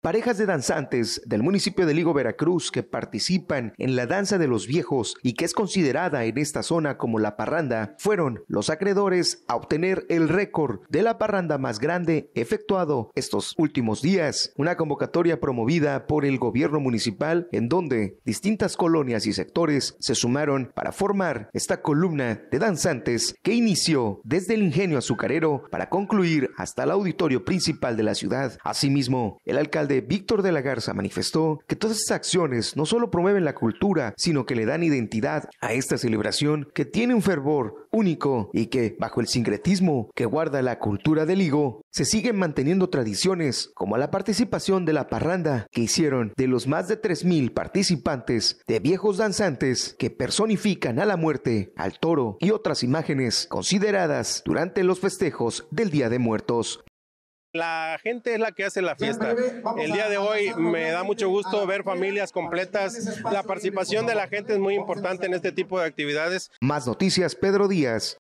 Parejas de danzantes del municipio de Ligo, Veracruz, que participan en la danza de los viejos y que es considerada en esta zona como la parranda, fueron los acreedores a obtener el récord de la parranda más grande efectuado estos últimos días. Una convocatoria promovida por el gobierno municipal en donde distintas colonias y sectores se sumaron para formar esta columna de danzantes que inició desde el ingenio azucarero para concluir hasta el auditorio principal de la ciudad. Asimismo, el alcalde Víctor de la Garza manifestó que todas estas acciones no solo promueven la cultura, sino que le dan identidad a esta celebración que tiene un fervor único y que, bajo el sincretismo que guarda la cultura del higo, se siguen manteniendo tradiciones como la participación de la parranda que hicieron de los más de 3.000 participantes de viejos danzantes que personifican a la muerte, al toro y otras imágenes consideradas durante los festejos del Día de Muertos. La gente es la que hace la fiesta. El día de hoy me da mucho gusto ver familias completas. La participación de la gente es muy importante en este tipo de actividades. Más noticias, Pedro Díaz,